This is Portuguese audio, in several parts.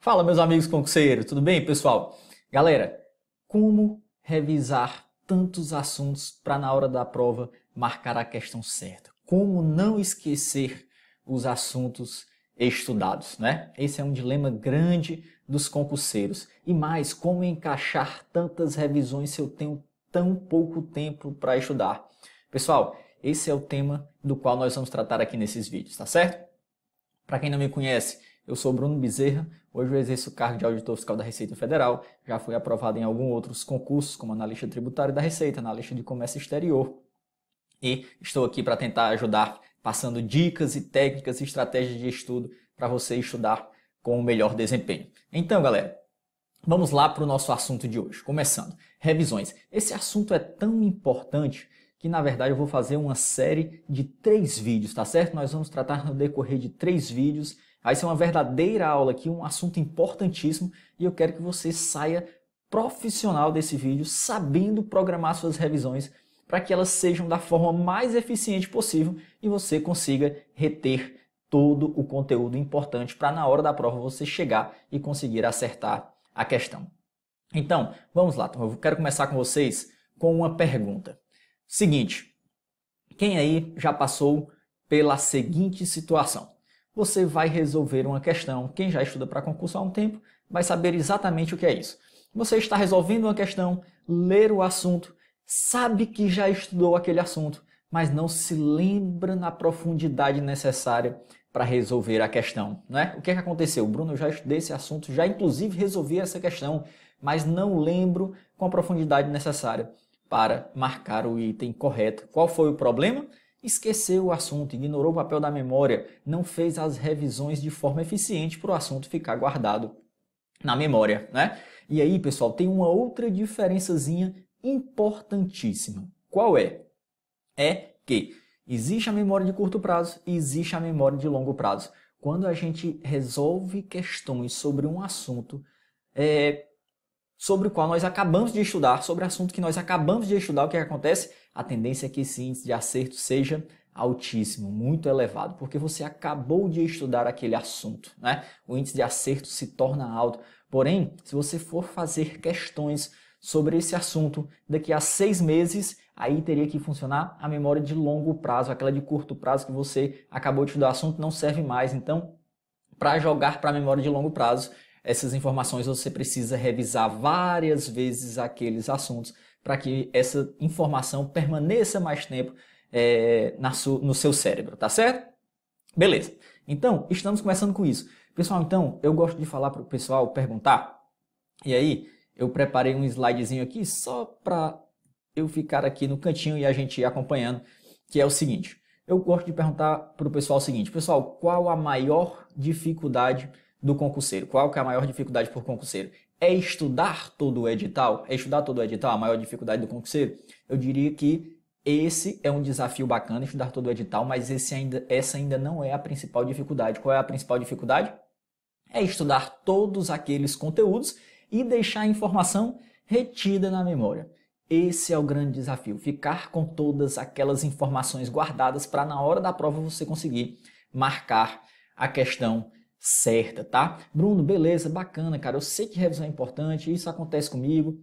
Fala, meus amigos concurseiros, tudo bem, pessoal? Galera, como revisar tantos assuntos para na hora da prova marcar a questão certa? Como não esquecer os assuntos estudados, né? Esse é um dilema grande dos concurseiros. E mais, como encaixar tantas revisões se eu tenho tão pouco tempo para estudar? Pessoal, esse é o tema do qual nós vamos tratar aqui nesses vídeos, tá certo? Para quem não me conhece, eu sou Bruno Bezerra, hoje eu exerço o cargo de auditor fiscal da Receita Federal, já fui aprovado em alguns outros concursos, como analista tributário da Receita, analista de comércio exterior. E estou aqui para tentar ajudar, passando dicas e técnicas e estratégias de estudo para você estudar com o melhor desempenho. Então, galera, vamos lá para o nosso assunto de hoje. Começando, revisões. Esse assunto é tão importante que na verdade eu vou fazer uma série de três vídeos, tá certo? Nós vamos tratar no decorrer de três vídeos Aí isso é uma verdadeira aula aqui, um assunto importantíssimo e eu quero que você saia profissional desse vídeo, sabendo programar suas revisões para que elas sejam da forma mais eficiente possível e você consiga reter todo o conteúdo importante para na hora da prova você chegar e conseguir acertar a questão. Então, vamos lá, eu quero começar com vocês com uma pergunta. Seguinte, quem aí já passou pela seguinte situação? você vai resolver uma questão. Quem já estuda para concurso há um tempo vai saber exatamente o que é isso. Você está resolvendo uma questão, ler o assunto, sabe que já estudou aquele assunto, mas não se lembra na profundidade necessária para resolver a questão, né? O que, é que aconteceu? Bruno, eu já estudei esse assunto, já inclusive resolvi essa questão, mas não lembro com a profundidade necessária para marcar o item correto. Qual foi o problema? esqueceu o assunto, ignorou o papel da memória, não fez as revisões de forma eficiente para o assunto ficar guardado na memória, né? E aí, pessoal, tem uma outra diferençazinha importantíssima. Qual é? É que existe a memória de curto prazo e existe a memória de longo prazo. Quando a gente resolve questões sobre um assunto, é, sobre o qual nós acabamos de estudar, sobre o assunto que nós acabamos de estudar, o que, acontece? A tendência é que esse índice de acerto seja altíssimo, muito elevado, porque você acabou de estudar aquele assunto, né? O índice de acerto se torna alto. Porém, se você for fazer questões sobre esse assunto daqui a seis meses, aí teria que funcionar a memória de longo prazo, aquela de curto prazo que você acabou de estudar o assunto não serve mais. Então, para jogar para a memória de longo prazo, essas informações você precisa revisar várias vezes aqueles assuntos para que essa informação permaneça mais tempo é, na su, no seu cérebro, tá certo? Beleza. Então, estamos começando com isso. Pessoal, então, eu gosto de falar para o pessoal perguntar. E aí, eu preparei um slidezinho aqui só para eu ficar aqui no cantinho e a gente ir acompanhando, que é o seguinte. Eu gosto de perguntar para o pessoal o seguinte. Pessoal, qual a maior dificuldade do concurseiro? Qual que é a maior dificuldade por concurseiro? É estudar todo o edital? É estudar todo o edital a maior dificuldade do concurseiro? Eu diria que esse é um desafio bacana, estudar todo o edital, mas esse ainda, essa ainda não é a principal dificuldade. Qual é a principal dificuldade? É estudar todos aqueles conteúdos e deixar a informação retida na memória. Esse é o grande desafio, ficar com todas aquelas informações guardadas para na hora da prova você conseguir marcar a questão certa, tá? Bruno, beleza, bacana, cara. Eu sei que revisão é importante, isso acontece comigo.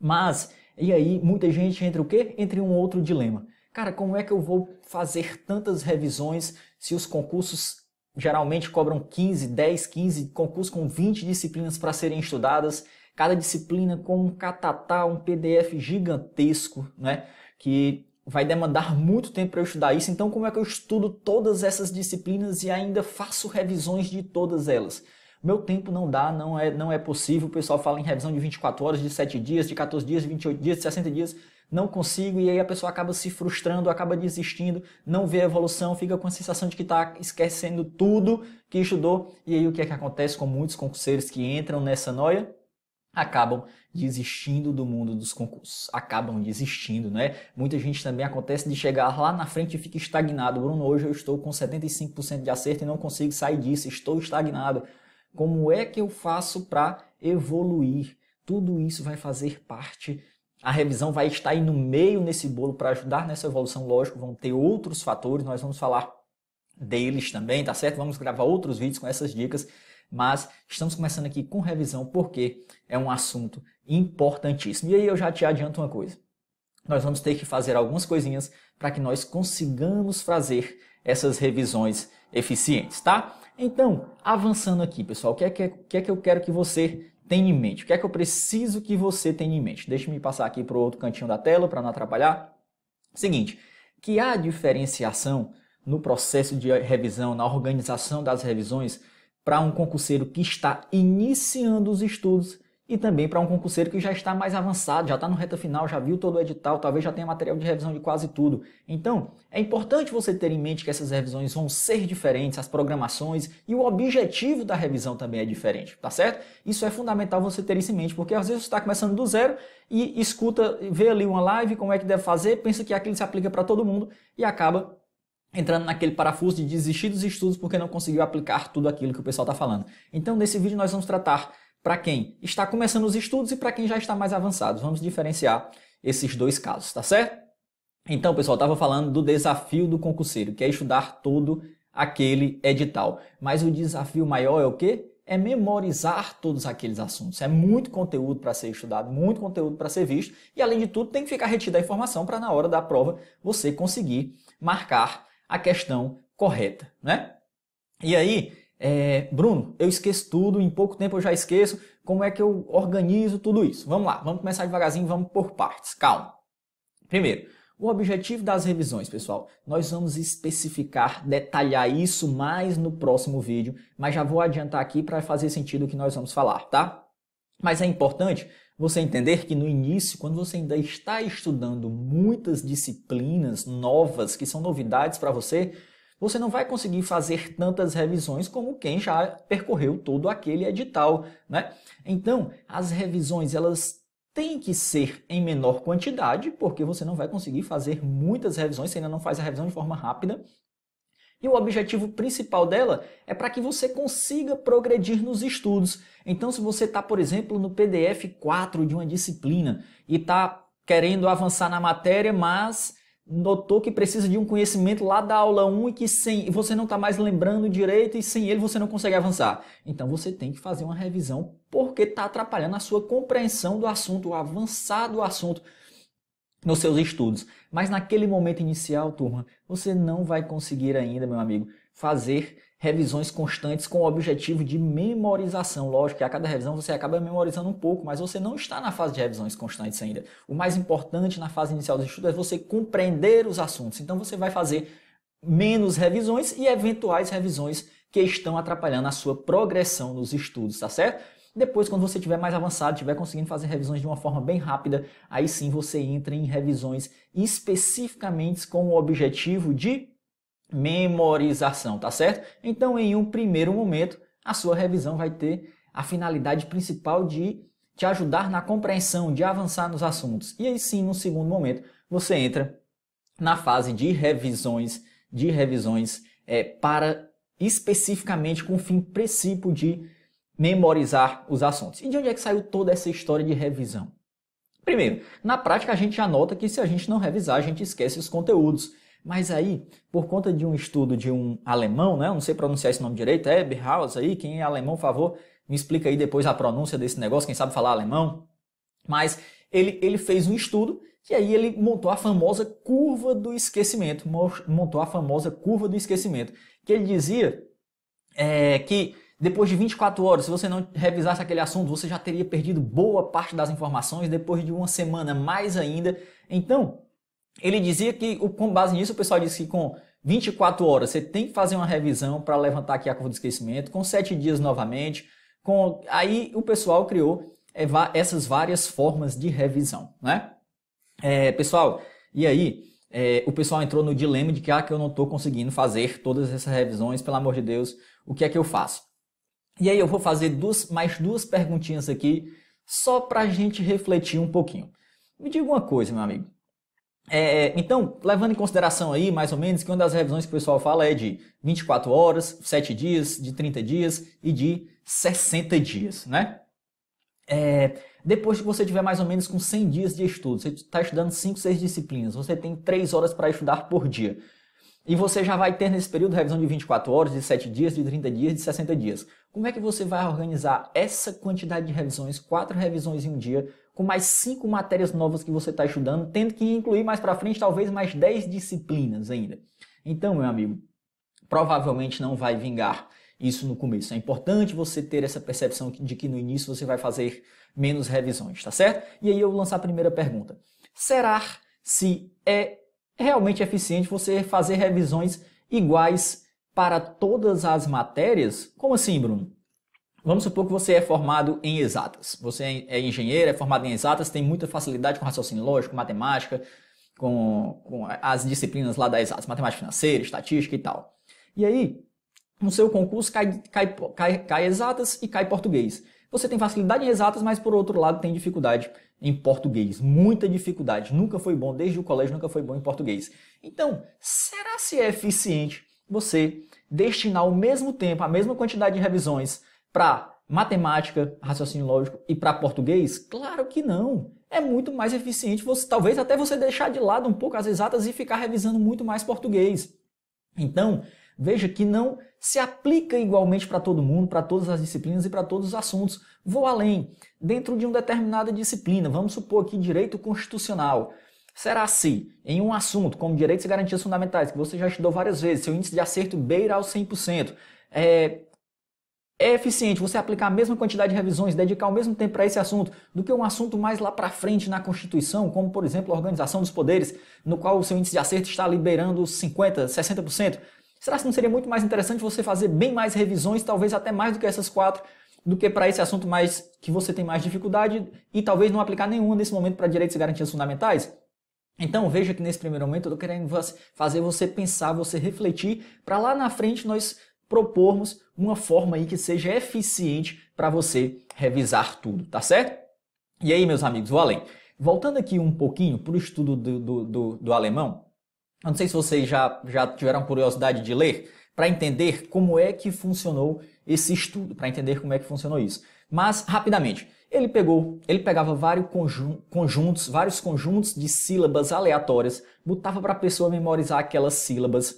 Mas, e aí, muita gente entra o quê? Entre um outro dilema. Cara, como é que eu vou fazer tantas revisões se os concursos geralmente cobram 15, 10, 15 concursos com 20 disciplinas para serem estudadas, cada disciplina com um catatá, um PDF gigantesco, né? Que vai demandar muito tempo para eu estudar isso, então como é que eu estudo todas essas disciplinas e ainda faço revisões de todas elas? Meu tempo não dá, não é, não é possível. O pessoal fala em revisão de 24 horas, de 7 dias, de 14 dias, de 28 dias, de 60 dias. Não consigo, e aí a pessoa acaba se frustrando, acaba desistindo, não vê a evolução, fica com a sensação de que está esquecendo tudo que estudou. E aí o que é que acontece com muitos concurseiros que entram nessa noia? acabam desistindo do mundo dos concursos, acabam desistindo, né? Muita gente também acontece de chegar lá na frente e fica estagnado. Bruno, hoje eu estou com 75% de acerto e não consigo sair disso, estou estagnado. Como é que eu faço para evoluir? Tudo isso vai fazer parte a revisão vai estar aí no meio nesse bolo para ajudar nessa evolução, lógico, vão ter outros fatores, nós vamos falar deles também, tá certo? Vamos gravar outros vídeos com essas dicas mas estamos começando aqui com revisão porque é um assunto importantíssimo. E aí eu já te adianto uma coisa. Nós vamos ter que fazer algumas coisinhas para que nós consigamos fazer essas revisões eficientes, tá? Então, avançando aqui, pessoal, o que é que, que, é que eu quero que você tenha em mente? O que é que eu preciso que você tenha em mente? Deixa-me passar aqui para o outro cantinho da tela para não atrapalhar. Seguinte, que há diferenciação no processo de revisão, na organização das revisões para um concurseiro que está iniciando os estudos e também para um concurseiro que já está mais avançado, já está no reta final, já viu todo o edital, talvez já tenha material de revisão de quase tudo. Então, é importante você ter em mente que essas revisões vão ser diferentes, as programações e o objetivo da revisão também é diferente, tá certo? Isso é fundamental você ter isso em mente, porque às vezes você está começando do zero e escuta, vê ali uma live, como é que deve fazer, pensa que aquilo se aplica para todo mundo e acaba entrando naquele parafuso de desistir dos estudos porque não conseguiu aplicar tudo aquilo que o pessoal está falando. Então, nesse vídeo nós vamos tratar para quem está começando os estudos e para quem já está mais avançado. Vamos diferenciar esses dois casos, tá certo? Então, pessoal, estava falando do desafio do concurseiro, que é estudar todo aquele edital. Mas o desafio maior é o quê? É memorizar todos aqueles assuntos. É muito conteúdo para ser estudado, muito conteúdo para ser visto, e além de tudo, tem que ficar retida a informação para na hora da prova você conseguir marcar a questão correta, né? E aí, é, Bruno, eu esqueço tudo, em pouco tempo eu já esqueço. Como é que eu organizo tudo isso? Vamos lá, vamos começar devagarzinho, vamos por partes. Calma. Primeiro, o objetivo das revisões, pessoal, nós vamos especificar, detalhar isso mais no próximo vídeo, mas já vou adiantar aqui para fazer sentido o que nós vamos falar, tá? Mas é importante você entender que no início, quando você ainda está estudando muitas disciplinas novas, que são novidades para você, você não vai conseguir fazer tantas revisões como quem já percorreu todo aquele edital, né? Então, as revisões, elas têm que ser em menor quantidade, porque você não vai conseguir fazer muitas revisões, se ainda não faz a revisão de forma rápida, e o objetivo principal dela é para que você consiga progredir nos estudos. Então, se você está, por exemplo, no PDF 4 de uma disciplina e está querendo avançar na matéria, mas notou que precisa de um conhecimento lá da aula 1 e que sem você não está mais lembrando direito e sem ele você não consegue avançar. Então você tem que fazer uma revisão porque está atrapalhando a sua compreensão do assunto, o avançar do assunto nos seus estudos. Mas naquele momento inicial, turma, você não vai conseguir ainda, meu amigo, fazer revisões constantes com o objetivo de memorização. Lógico que a cada revisão você acaba memorizando um pouco, mas você não está na fase de revisões constantes ainda. O mais importante na fase inicial dos estudos é você compreender os assuntos. Então você vai fazer menos revisões e eventuais revisões que estão atrapalhando a sua progressão nos estudos, tá certo? Depois, quando você tiver mais avançado, tiver conseguindo fazer revisões de uma forma bem rápida, aí sim você entra em revisões especificamente com o objetivo de memorização, tá certo? Então, em um primeiro momento, a sua revisão vai ter a finalidade principal de te ajudar na compreensão, de avançar nos assuntos. E aí sim, no segundo momento, você entra na fase de revisões, de revisões é, para especificamente com o fim princípio de memorizar os assuntos. E de onde é que saiu toda essa história de revisão? Primeiro, na prática a gente já nota que se a gente não revisar, a gente esquece os conteúdos. Mas aí, por conta de um estudo de um alemão, né? Eu não sei pronunciar esse nome direito, é Berhaus aí, quem é alemão, por favor, me explica aí depois a pronúncia desse negócio, quem sabe falar alemão. Mas ele, ele fez um estudo que aí ele montou a famosa curva do esquecimento, montou a famosa curva do esquecimento, que ele dizia é, que depois de 24 horas, se você não revisasse aquele assunto, você já teria perdido boa parte das informações, depois de uma semana mais ainda. Então, ele dizia que, com base nisso, o pessoal disse que com 24 horas você tem que fazer uma revisão para levantar aqui a curva de esquecimento, com 7 dias novamente. Com... Aí o pessoal criou é, essas várias formas de revisão, né? É, pessoal, e aí? É, o pessoal entrou no dilema de que ah, que eu não estou conseguindo fazer todas essas revisões, pelo amor de Deus, o que é que eu faço? E aí eu vou fazer duas, mais duas perguntinhas aqui, só para a gente refletir um pouquinho. Me diga uma coisa, meu amigo. É, então, levando em consideração aí, mais ou menos, que uma das revisões que o pessoal fala é de 24 horas, 7 dias, de 30 dias e de 60 dias, né? É, depois que você tiver mais ou menos com 100 dias de estudo, você está estudando 5, 6 disciplinas, você tem 3 horas para estudar por dia. E você já vai ter nesse período revisão de 24 horas, de 7 dias, de 30 dias, de 60 dias. Como é que você vai organizar essa quantidade de revisões, quatro revisões em um dia, com mais cinco matérias novas que você está estudando, tendo que incluir mais para frente talvez mais 10 disciplinas ainda? Então, meu amigo, provavelmente não vai vingar isso no começo. É importante você ter essa percepção de que no início você vai fazer menos revisões, tá certo? E aí eu vou lançar a primeira pergunta. Será se é é realmente eficiente você fazer revisões iguais para todas as matérias? Como assim, Bruno? Vamos supor que você é formado em exatas. Você é, é engenheiro, é formado em exatas, tem muita facilidade com raciocínio lógico, matemática, com, com as disciplinas lá da exatas, matemática financeira, estatística e tal. E aí, no seu concurso cai, cai, cai, cai exatas e cai português. Você tem facilidade em exatas, mas por outro lado tem dificuldade em português, muita dificuldade, nunca foi bom, desde o colégio nunca foi bom em português. Então, será se é eficiente você destinar o mesmo tempo, a mesma quantidade de revisões para matemática, raciocínio lógico e para português? Claro que não. É muito mais eficiente você, talvez até você deixar de lado um pouco as exatas e ficar revisando muito mais português. Então, Veja que não se aplica igualmente para todo mundo, para todas as disciplinas e para todos os assuntos. Vou além. Dentro de uma determinada disciplina, vamos supor aqui direito constitucional. Será assim? em um assunto como direitos e garantias fundamentais, que você já estudou várias vezes, seu índice de acerto beira aos 100%, é, é eficiente você aplicar a mesma quantidade de revisões, dedicar o mesmo tempo para esse assunto, do que um assunto mais lá para frente na Constituição, como por exemplo a organização dos poderes, no qual o seu índice de acerto está liberando 50%, 60%. Será que não seria muito mais interessante você fazer bem mais revisões, talvez até mais do que essas quatro, do que para esse assunto mais que você tem mais dificuldade e talvez não aplicar nenhuma nesse momento para direitos e garantias fundamentais? Então veja que nesse primeiro momento eu estou querendo fazer você pensar, você refletir, para lá na frente nós propormos uma forma aí que seja eficiente para você revisar tudo, tá certo? E aí, meus amigos, vou além. Voltando aqui um pouquinho para o estudo do, do, do, do alemão, eu não sei se vocês já, já tiveram curiosidade de ler para entender como é que funcionou esse estudo, para entender como é que funcionou isso. Mas, rapidamente, ele pegou, ele pegava vários conjuntos, vários conjuntos de sílabas aleatórias, botava para a pessoa memorizar aquelas sílabas,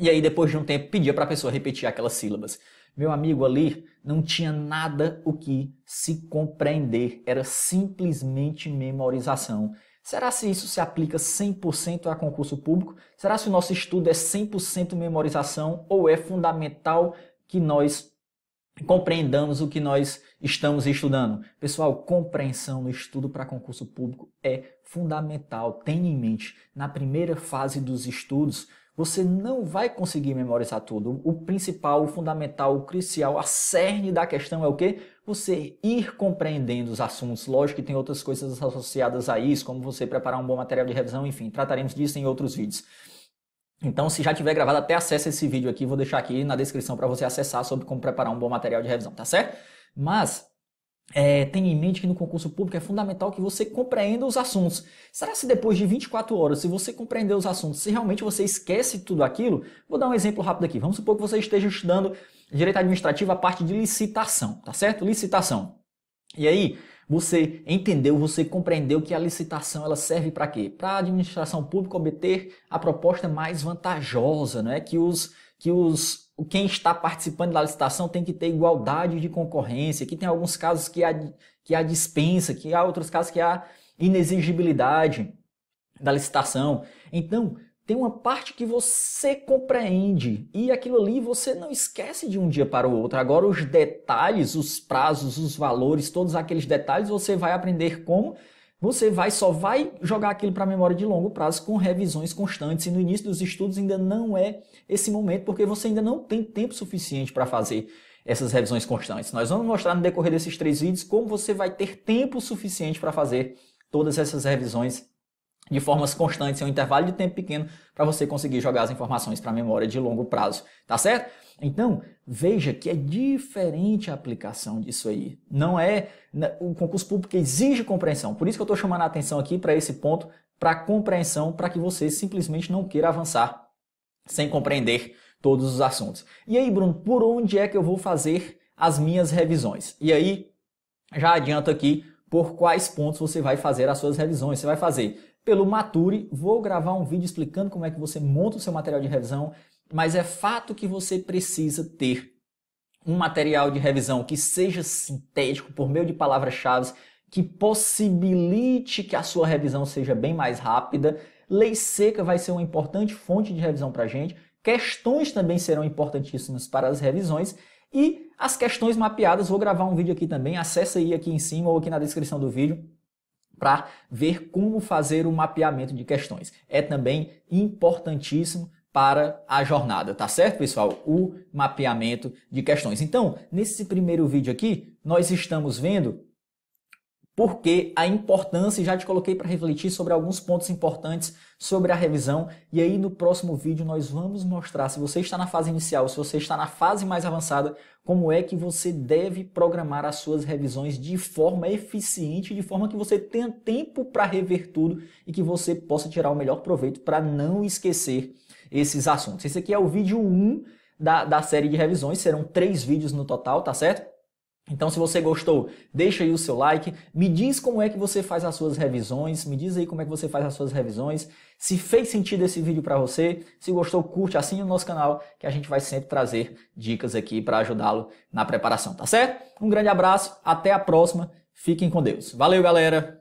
e aí depois de um tempo pedia para a pessoa repetir aquelas sílabas. Meu amigo ali não tinha nada o que se compreender, era simplesmente memorização Será se isso se aplica 100% a concurso público? Será se o nosso estudo é 100% memorização ou é fundamental que nós compreendamos o que nós estamos estudando? Pessoal, compreensão no estudo para concurso público é fundamental. Tenha em mente, na primeira fase dos estudos, você não vai conseguir memorizar tudo. O principal, o fundamental, o crucial, a cerne da questão é o quê? Você ir compreendendo os assuntos. Lógico que tem outras coisas associadas a isso, como você preparar um bom material de revisão, enfim, trataremos disso em outros vídeos. Então, se já tiver gravado, até acessa esse vídeo aqui, vou deixar aqui na descrição para você acessar sobre como preparar um bom material de revisão, tá certo? Mas é, tenha em mente que no concurso público é fundamental que você compreenda os assuntos. Será se depois de 24 horas, se você compreender os assuntos, se realmente você esquece tudo aquilo? Vou dar um exemplo rápido aqui. Vamos supor que você esteja estudando direito administrativo, a parte de licitação, tá certo? Licitação. E aí, você entendeu, você compreendeu que a licitação ela serve para quê? Para a administração pública obter a proposta mais vantajosa, não é? Que os que os quem está participando da licitação tem que ter igualdade de concorrência, que tem alguns casos que há, que há dispensa, que há outros casos que há inexigibilidade da licitação. Então, tem uma parte que você compreende e aquilo ali você não esquece de um dia para o outro. Agora, os detalhes, os prazos, os valores, todos aqueles detalhes você vai aprender como você vai só vai jogar aquilo para a memória de longo prazo com revisões constantes e no início dos estudos ainda não é esse momento porque você ainda não tem tempo suficiente para fazer essas revisões constantes. Nós vamos mostrar no decorrer desses três vídeos como você vai ter tempo suficiente para fazer todas essas revisões de formas constantes, em é um intervalo de tempo pequeno, para você conseguir jogar as informações para a memória de longo prazo, tá certo? Então, veja que é diferente a aplicação disso aí. Não é né, o concurso público exige compreensão. Por isso que eu estou chamando a atenção aqui para esse ponto, para compreensão, para que você simplesmente não queira avançar sem compreender todos os assuntos. E aí, Bruno, por onde é que eu vou fazer as minhas revisões? E aí, já adianto aqui por quais pontos você vai fazer as suas revisões. Você vai fazer pelo Mature. Vou gravar um vídeo explicando como é que você monta o seu material de revisão, mas é fato que você precisa ter um material de revisão que seja sintético por meio de palavras-chave que possibilite que a sua revisão seja bem mais rápida. Lei seca vai ser uma importante fonte de revisão para a gente. Questões também serão importantíssimas para as revisões. E as questões mapeadas, vou gravar um vídeo aqui também. Acesse aí aqui em cima ou aqui na descrição do vídeo para ver como fazer o mapeamento de questões. É também importantíssimo para a jornada, tá certo, pessoal? O mapeamento de questões. Então, nesse primeiro vídeo aqui, nós estamos vendo porque a importância, já te coloquei para refletir sobre alguns pontos importantes sobre a revisão. E aí no próximo vídeo nós vamos mostrar se você está na fase inicial, se você está na fase mais avançada, como é que você deve programar as suas revisões de forma eficiente, de forma que você tenha tempo para rever tudo e que você possa tirar o melhor proveito para não esquecer esses assuntos. Esse aqui é o vídeo 1 da, da série de revisões, serão três vídeos no total, tá certo? Então, se você gostou, deixa aí o seu like, me diz como é que você faz as suas revisões, me diz aí como é que você faz as suas revisões, se fez sentido esse vídeo para você, se gostou, curte, assine o nosso canal, que a gente vai sempre trazer dicas aqui para ajudá-lo na preparação, tá certo? Um grande abraço, até a próxima, fiquem com Deus. Valeu, galera!